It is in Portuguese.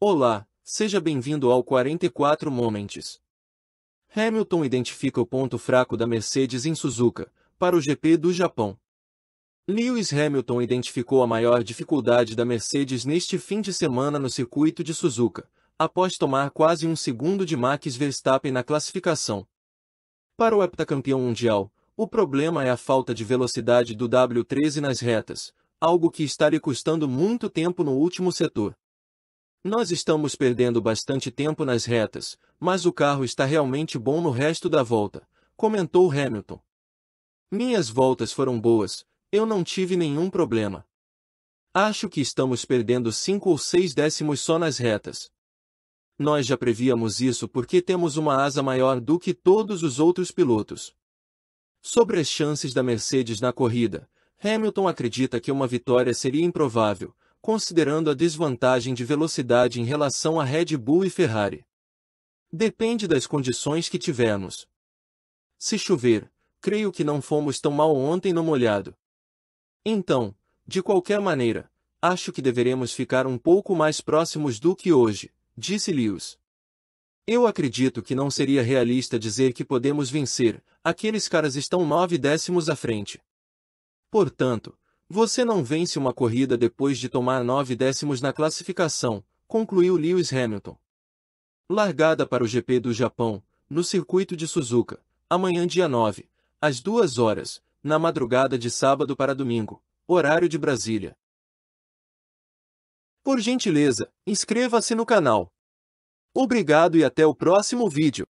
Olá, seja bem-vindo ao 44 Moments. Hamilton identifica o ponto fraco da Mercedes em Suzuka, para o GP do Japão. Lewis Hamilton identificou a maior dificuldade da Mercedes neste fim de semana no circuito de Suzuka, após tomar quase um segundo de Max Verstappen na classificação. Para o heptacampeão mundial, o problema é a falta de velocidade do W13 nas retas, algo que está lhe custando muito tempo no último setor. Nós estamos perdendo bastante tempo nas retas, mas o carro está realmente bom no resto da volta, comentou Hamilton. Minhas voltas foram boas, eu não tive nenhum problema. Acho que estamos perdendo cinco ou seis décimos só nas retas. Nós já prevíamos isso porque temos uma asa maior do que todos os outros pilotos. Sobre as chances da Mercedes na corrida, Hamilton acredita que uma vitória seria improvável, considerando a desvantagem de velocidade em relação a Red Bull e Ferrari. Depende das condições que tivermos. Se chover, creio que não fomos tão mal ontem no molhado. Então, de qualquer maneira, acho que deveremos ficar um pouco mais próximos do que hoje, disse Lewis. Eu acredito que não seria realista dizer que podemos vencer, aqueles caras estão nove décimos à frente. Portanto, você não vence uma corrida depois de tomar nove décimos na classificação, concluiu Lewis Hamilton. Largada para o GP do Japão, no circuito de Suzuka, amanhã dia 9, às duas horas, na madrugada de sábado para domingo, horário de Brasília. Por gentileza, inscreva-se no canal. Obrigado e até o próximo vídeo.